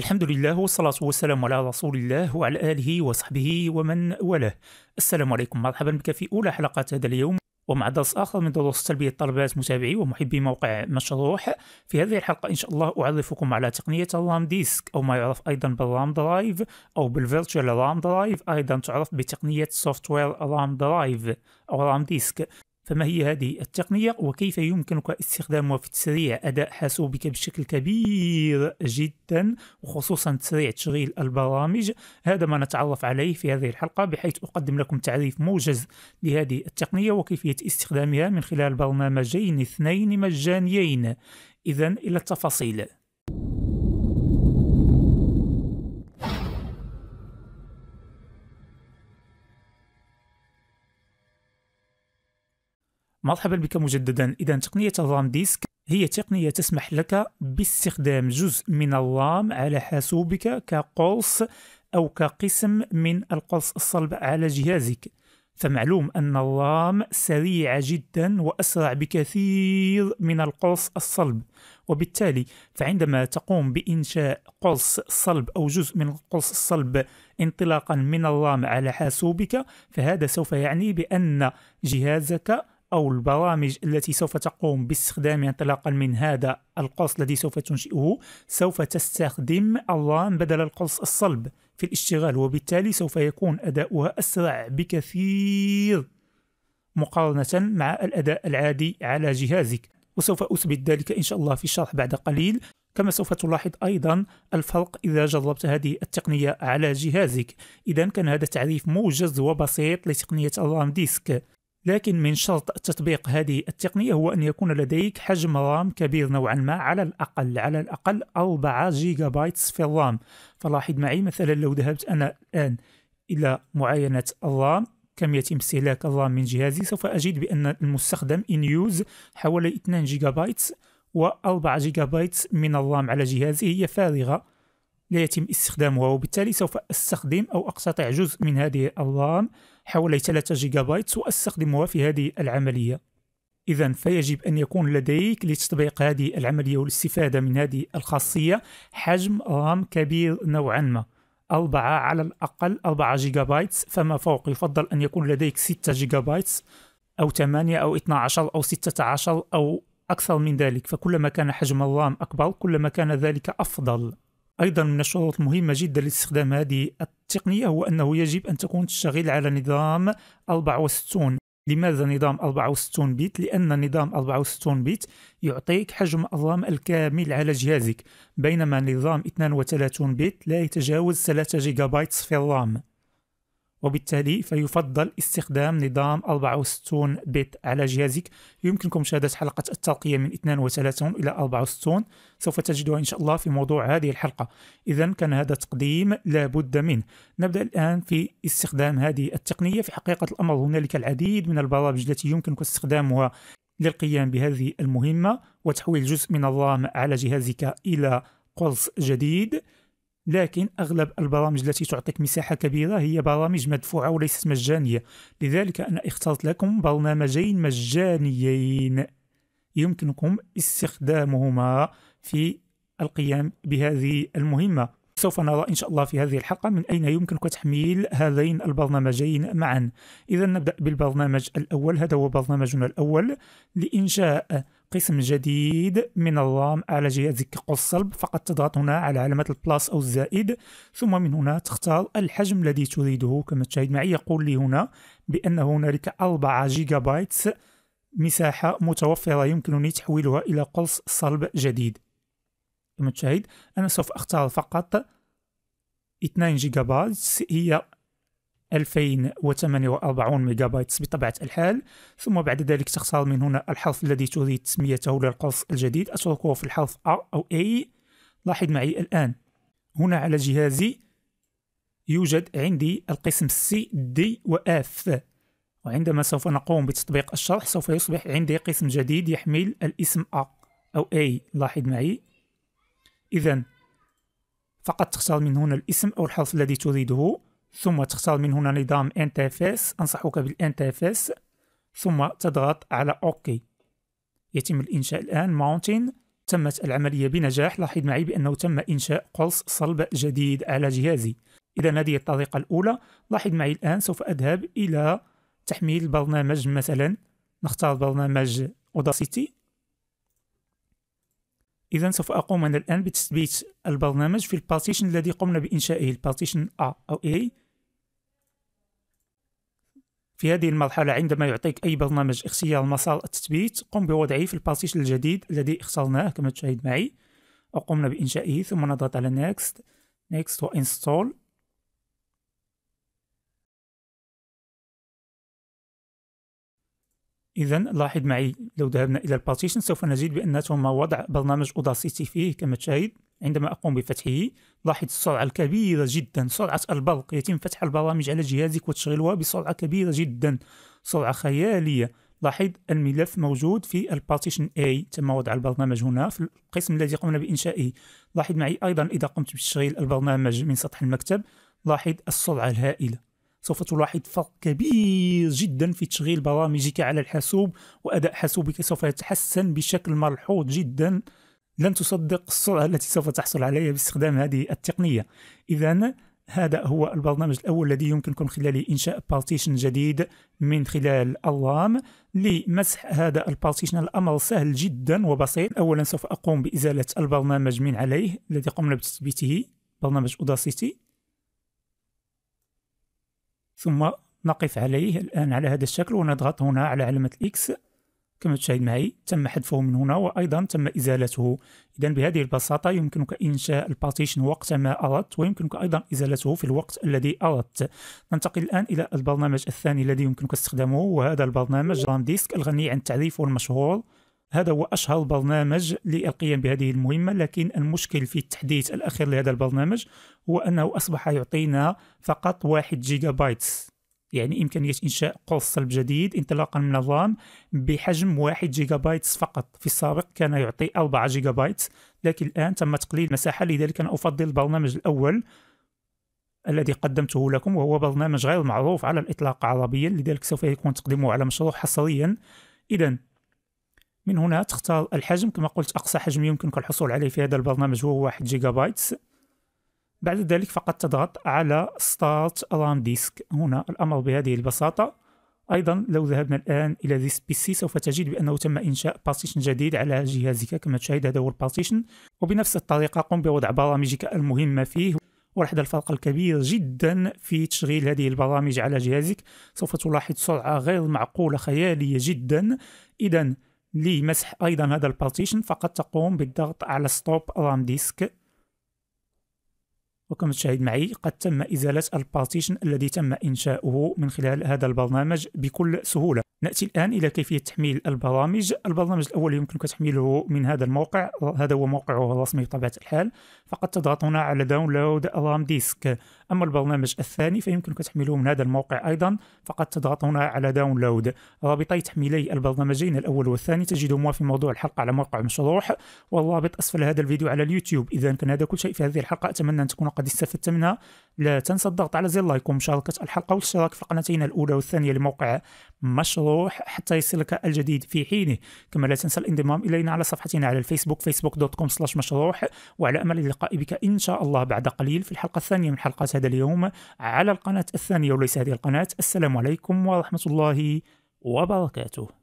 الحمد لله والصلاة والسلام على رسول الله وعلى آله وصحبه ومن والاه السلام عليكم مرحبا بك في أولى حلقات هذا اليوم ومع درس آخر من دروس تلبية طلبات متابعي ومحبي موقع مشروح في هذه الحلقة إن شاء الله أعرفكم على تقنية الرام ديسك أو ما يعرف أيضا بالرام درايف أو بالفيرتشوال رام درايف أيضا تعرف بتقنية سوفتوير رام درايف أو رام ديسك فما هي هذه التقنية وكيف يمكنك استخدامها في تسريع أداء حاسوبك بشكل كبير جدا وخصوصا تسريع تشغيل البرامج هذا ما نتعرف عليه في هذه الحلقة بحيث أقدم لكم تعريف موجز لهذه التقنية وكيفية استخدامها من خلال برنامجين اثنين مجانيين إذا إلى التفاصيل مرحبا بك مجددا إذا تقنية الرام ديسك هي تقنية تسمح لك باستخدام جزء من الرام على حاسوبك كقرص أو كقسم من القرص الصلب على جهازك فمعلوم أن الرام سريعة جدا وأسرع بكثير من القرص الصلب وبالتالي فعندما تقوم بإنشاء قرص صلب أو جزء من القرص الصلب انطلاقا من الرام على حاسوبك فهذا سوف يعني بأن جهازك أو البرامج التي سوف تقوم باستخدامها انطلاقا من هذا القرص الذي سوف تنشئه سوف تستخدم الرام بدل القرص الصلب في الاشتغال وبالتالي سوف يكون أداؤها أسرع بكثير مقارنة مع الأداء العادي على جهازك وسوف أثبت ذلك إن شاء الله في الشرح بعد قليل كما سوف تلاحظ أيضا الفرق إذا جربت هذه التقنية على جهازك إذا كان هذا تعريف موجز وبسيط لتقنية الرام ديسك لكن من شرط تطبيق هذه التقنية هو أن يكون لديك حجم رام كبير نوعا ما على الأقل على الأقل 4 جيجا بايتس في الرام فلاحظ معي مثلا لو ذهبت أنا الآن إلى معاينة الرام كم يتم استهلاك الرام من جهازي سوف أجد بأن المستخدم إن يوز حوالي 2 جيجا بايتس و4 جيجا بايتس من الرام على جهازي هي فارغة لا يتم استخدامها وبالتالي سوف أستخدم أو أقتطع جزء من هذه الرام حوالي 3 بايت وأستخدمها في هذه العملية إذا فيجب أن يكون لديك لتطبيق هذه العملية والاستفادة من هذه الخاصية حجم رام كبير نوعا ما أربعة على الأقل أربعة جيجا بايت فما فوق يفضل أن يكون لديك ستة جيجا بايت أو ثمانية أو اثنا عشر أو ستة عشر أو أكثر من ذلك فكلما كان حجم الرام أكبر كلما كان ذلك أفضل أيضا من الشروط المهمة جدا لاستخدام هذه التقنية هو أنه يجب أن تكون تشتغل على نظام 64 لماذا نظام 64 بيت؟ لأن نظام 64 بيت يعطيك حجم الرام الكامل على جهازك بينما نظام 32 بيت لا يتجاوز 3 جيجا بايت في الرام وبالتالي فيفضل استخدام نظام 64 بت على جهازك يمكنكم مشاهدة حلقة الترقية من 32 إلى 64 سوف تجدها إن شاء الله في موضوع هذه الحلقة إذا كان هذا تقديم لابد منه نبدأ الآن في استخدام هذه التقنية في حقيقة الأمر هنالك العديد من البرامج التي يمكنك استخدامها للقيام بهذه المهمة وتحويل جزء من الرام على جهازك إلى قرص جديد لكن أغلب البرامج التي تعطيك مساحة كبيرة هي برامج مدفوعة وليست مجانية لذلك أنا اخترت لكم برنامجين مجانيين يمكنكم استخدامهما في القيام بهذه المهمة سوف نرى إن شاء الله في هذه الحلقة من أين يمكنك تحميل هذين البرنامجين معا إذا نبدأ بالبرنامج الأول هذا هو برنامجنا الأول لإنشاء قسم جديد من الرام على جهازك الصلب فقط تضغط هنا على علامة البلاس أو الزائد ثم من هنا تختار الحجم الذي تريده كما تشاهد معي يقول لي هنا بأن هنالك 4 جيجا بايت مساحة متوفرة يمكنني تحويلها إلى قرص صلب جديد كما تشاهد أنا سوف أختار فقط 2 جيجا بايت هي 2048 ميجا بايت بطبيعة الحال ثم بعد ذلك تختار من هنا الحرف الذي تريد تسميته للقرص الجديد أتركه في الحرف R أو A لاحظ معي الآن هنا على جهازي يوجد عندي القسم C D و F وعندما سوف نقوم بتطبيق الشرح سوف يصبح عندي قسم جديد يحمل الاسم A أو A لاحظ معي إذا فقط تختار من هنا الاسم أو الحرف الذي تريده ثم تختار من هنا نظام NTFS أنصحك بال NTFS ثم تضغط على OK يتم الإنشاء الآن ماونتين تمت العملية بنجاح لاحظ معي بأنه تم إنشاء قرص صلب جديد على جهازي إذا هذه الطريقة الأولى لاحظ معي الآن سوف أذهب إلى تحميل برنامج مثلا نختار برنامج أوداسيتي إذا سوف أقوم أنا الآن بتثبيت البرنامج في البارتيشن الذي قمنا بإنشائه البارتيشن A أو A في هذه المرحلة عندما يعطيك أي برنامج اختيار مسار التثبيت قم بوضعه في البارتيشن الجديد الذي اخترناه كما تشاهد معي وقمنا بإنشائه ثم نضغط على Next Next وإنستول إذا لاحظ معي لو ذهبنا إلى البارتيشن سوف نجد بأن تم وضع برنامج أوداسيتي فيه كما تشاهد عندما أقوم بفتحه لاحظ السرعة الكبيرة جدا سرعة البرق يتم فتح البرامج على جهازك وتشغيلها بسرعة كبيرة جدا سرعة خيالية لاحظ الملف موجود في البارتيشن A تم وضع البرنامج هنا في القسم الذي قمنا بإنشائه لاحظ معي أيضا إذا قمت بتشغيل البرنامج من سطح المكتب لاحظ السرعة الهائلة سوف تلاحظ فرق كبير جدا في تشغيل برامجك على الحاسوب وأداء حاسوبك سوف يتحسن بشكل ملحوظ جدا لن تصدق السرعة التي سوف تحصل عليها باستخدام هذه التقنية إذا هذا هو البرنامج الأول الذي يمكنكم خلاله إنشاء بارتيشن جديد من خلال الرام لمسح هذا البارتيشن الأمر سهل جدا وبسيط أولا سوف أقوم بإزالة البرنامج من عليه الذي قمنا بتثبيته برنامج أوداسيتي ثم نقف عليه الآن على هذا الشكل ونضغط هنا على علامة الإكس كما تشاهد معي تم حذفه من هنا وأيضا تم إزالته إذا بهذه البساطة يمكنك إنشاء البارتيشن وقت ما أردت ويمكنك أيضا إزالته في الوقت الذي أردت ننتقل الآن إلى البرنامج الثاني الذي يمكنك استخدامه وهذا البرنامج رام ديسك الغني عن التعريف والمشهور هذا هو أشهر برنامج للقيام بهذه المهمة لكن المشكل في التحديث الأخير لهذا البرنامج هو أنه أصبح يعطينا فقط واحد جيجا بايتس يعني إمكانية إنشاء قرص صلب جديد انطلاقا من نظام بحجم 1 جيجا بايت فقط في السابق كان يعطي 4 جيجا بايت لكن الآن تم تقليل المساحة لذلك أنا أفضل البرنامج الأول الذي قدمته لكم وهو برنامج غير معروف على الإطلاق عربيا لذلك سوف يكون تقديمه على مشروع حصريا إذا من هنا تختار الحجم كما قلت أقصى حجم يمكنك الحصول عليه في هذا البرنامج هو 1 جيجا بايت بعد ذلك فقط تضغط على Start Alarm Disk هنا الأمر بهذه البساطة أيضا لو ذهبنا الآن إلى This PC سوف تجد بأنه تم إنشاء بارتيشن جديد على جهازك كما تشاهد هذا هو البارتيشن وبنفس الطريقة قم بوضع برامجك المهمة فيه ولاحظ الفرق الكبير جدا في تشغيل هذه البرامج على جهازك سوف تلاحظ سرعة غير معقولة خيالية جدا إذا لمسح أيضا هذا البارتيشن فقط تقوم بالضغط على Stop Alarm Disk وكما تشاهد معي قد تم إزالة البارتيشن الذي تم إنشاؤه من خلال هذا البرنامج بكل سهولة نأتي الآن إلى كيفية تحميل البرامج البرنامج الأول يمكنك تحميله من هذا الموقع هذا هو موقعه الرسمي بطبيعة الحال فقد تضغط هنا على داونلود رام ديسك أما البرنامج الثاني فيمكنك تحميله من هذا الموقع أيضا فقد تضغط هنا على داونلود رابطي تحميلي البرنامجين الأول والثاني تجدهما في موضوع الحلقة على موقع مشروح والرابط أسفل هذا الفيديو على اليوتيوب إذا كان هذا كل شيء في هذه الحلقة أتمنى أن تكون قد استفدت منها لا تنسى الضغط على زر لايك ومشاركة الحلقة والاشتراك في القناتين الأولى والثانية لموقع مشروح حتى يصلك الجديد في حينه كما لا تنسى الانضمام إلينا على صفحتنا على الفيسبوك facebook.com مشروح وعلى أمل اللقاء بك إن شاء الله بعد قليل في الحلقة الثانية من حلقات هذا اليوم على القناة الثانية وليس هذه القناة السلام عليكم ورحمة الله وبركاته